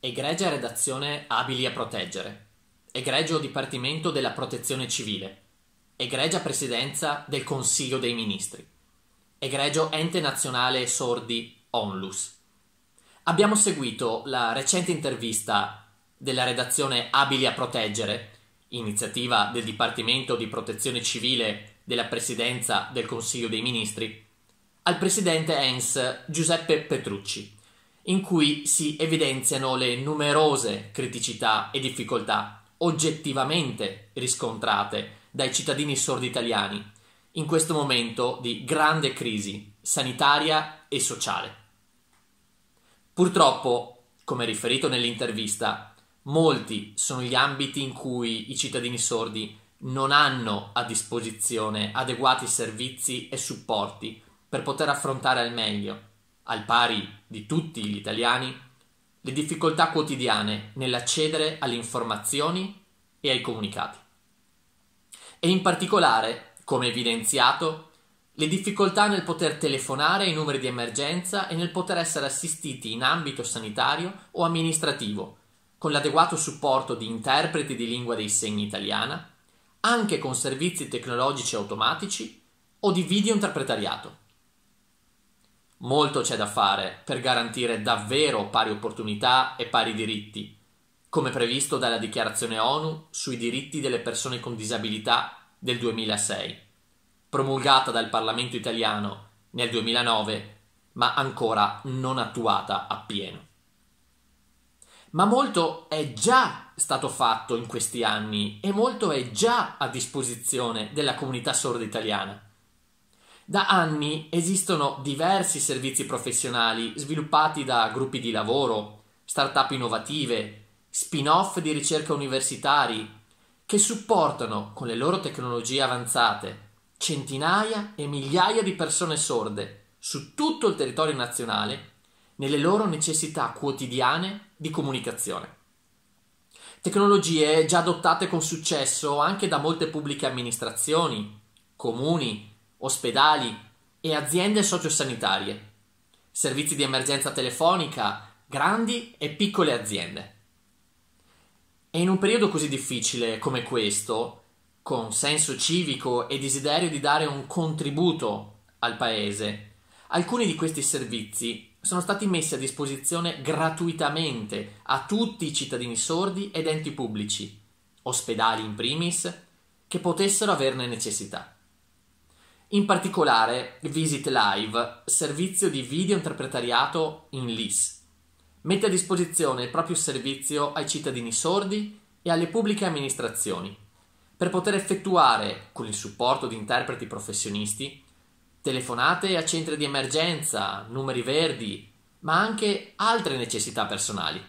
Egregia redazione abili a proteggere. Egregio Dipartimento della Protezione Civile. Egregia Presidenza del Consiglio dei Ministri. Egregio Ente Nazionale Sordi Onlus. Abbiamo seguito la recente intervista della redazione Abili a proteggere, iniziativa del Dipartimento di Protezione Civile della Presidenza del Consiglio dei Ministri, al presidente ENS Giuseppe Petrucci in cui si evidenziano le numerose criticità e difficoltà oggettivamente riscontrate dai cittadini sordi italiani in questo momento di grande crisi sanitaria e sociale. Purtroppo, come riferito nell'intervista, molti sono gli ambiti in cui i cittadini sordi non hanno a disposizione adeguati servizi e supporti per poter affrontare al meglio al pari di tutti gli italiani, le difficoltà quotidiane nell'accedere alle informazioni e ai comunicati. E in particolare, come evidenziato, le difficoltà nel poter telefonare ai numeri di emergenza e nel poter essere assistiti in ambito sanitario o amministrativo, con l'adeguato supporto di interpreti di lingua dei segni italiana, anche con servizi tecnologici automatici o di video interpretariato. Molto c'è da fare per garantire davvero pari opportunità e pari diritti, come previsto dalla Dichiarazione ONU sui diritti delle persone con disabilità del 2006, promulgata dal Parlamento italiano nel 2009, ma ancora non attuata appieno. Ma molto è già stato fatto in questi anni e molto è già a disposizione della comunità sorda italiana. Da anni esistono diversi servizi professionali sviluppati da gruppi di lavoro, start-up innovative, spin-off di ricerca universitari, che supportano con le loro tecnologie avanzate centinaia e migliaia di persone sorde su tutto il territorio nazionale nelle loro necessità quotidiane di comunicazione. Tecnologie già adottate con successo anche da molte pubbliche amministrazioni, comuni, ospedali e aziende sociosanitarie, servizi di emergenza telefonica, grandi e piccole aziende. E in un periodo così difficile come questo, con senso civico e desiderio di dare un contributo al paese, alcuni di questi servizi sono stati messi a disposizione gratuitamente a tutti i cittadini sordi ed enti pubblici, ospedali in primis, che potessero averne necessità. In particolare, Visit Live, servizio di video interpretariato in LIS, mette a disposizione il proprio servizio ai cittadini sordi e alle pubbliche amministrazioni per poter effettuare, con il supporto di interpreti professionisti, telefonate a centri di emergenza, numeri verdi, ma anche altre necessità personali.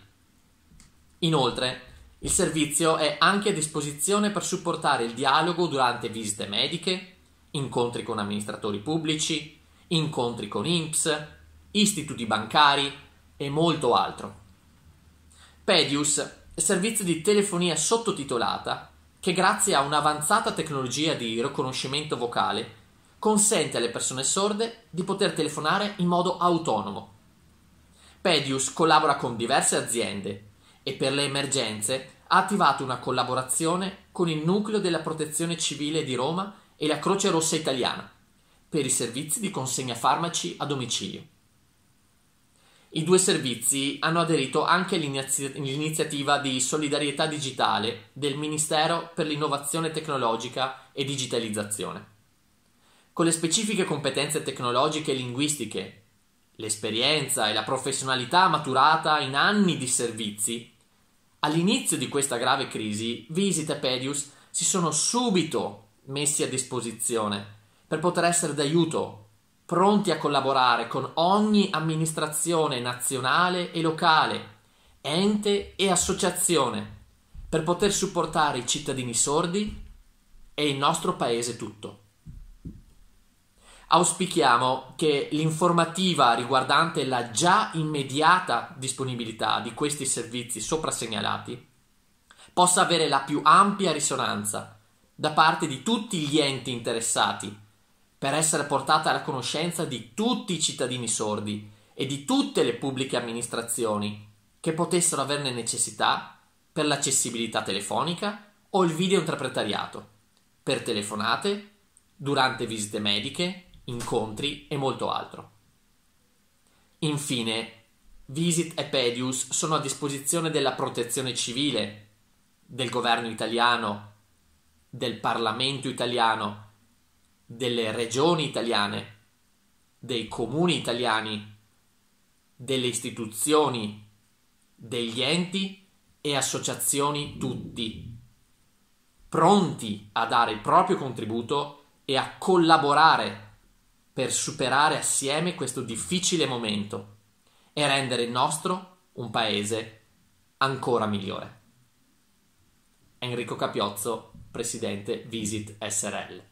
Inoltre, il servizio è anche a disposizione per supportare il dialogo durante visite mediche, incontri con amministratori pubblici, incontri con INPS, istituti bancari e molto altro. Pedius è servizio di telefonia sottotitolata che grazie a un'avanzata tecnologia di riconoscimento vocale consente alle persone sorde di poter telefonare in modo autonomo. Pedius collabora con diverse aziende e per le emergenze ha attivato una collaborazione con il Nucleo della Protezione Civile di Roma e la Croce Rossa Italiana per i servizi di consegna farmaci a domicilio. I due servizi hanno aderito anche all'iniziativa di solidarietà digitale del Ministero per l'innovazione tecnologica e digitalizzazione. Con le specifiche competenze tecnologiche e linguistiche, l'esperienza e la professionalità maturata in anni di servizi, all'inizio di questa grave crisi, Visita Pedius si sono subito messi a disposizione per poter essere d'aiuto, pronti a collaborare con ogni amministrazione nazionale e locale, ente e associazione, per poter supportare i cittadini sordi e il nostro paese tutto. Auspichiamo che l'informativa riguardante la già immediata disponibilità di questi servizi soprasegnalati possa avere la più ampia risonanza da parte di tutti gli enti interessati, per essere portata alla conoscenza di tutti i cittadini sordi e di tutte le pubbliche amministrazioni che potessero averne necessità per l'accessibilità telefonica o il video interpretariato, per telefonate, durante visite mediche, incontri e molto altro. Infine, Visit e Pedius sono a disposizione della protezione civile, del governo italiano, del Parlamento italiano, delle regioni italiane, dei comuni italiani, delle istituzioni, degli enti e associazioni tutti, pronti a dare il proprio contributo e a collaborare per superare assieme questo difficile momento e rendere il nostro un paese ancora migliore. Enrico Capiozzo Presidente Visit SRL.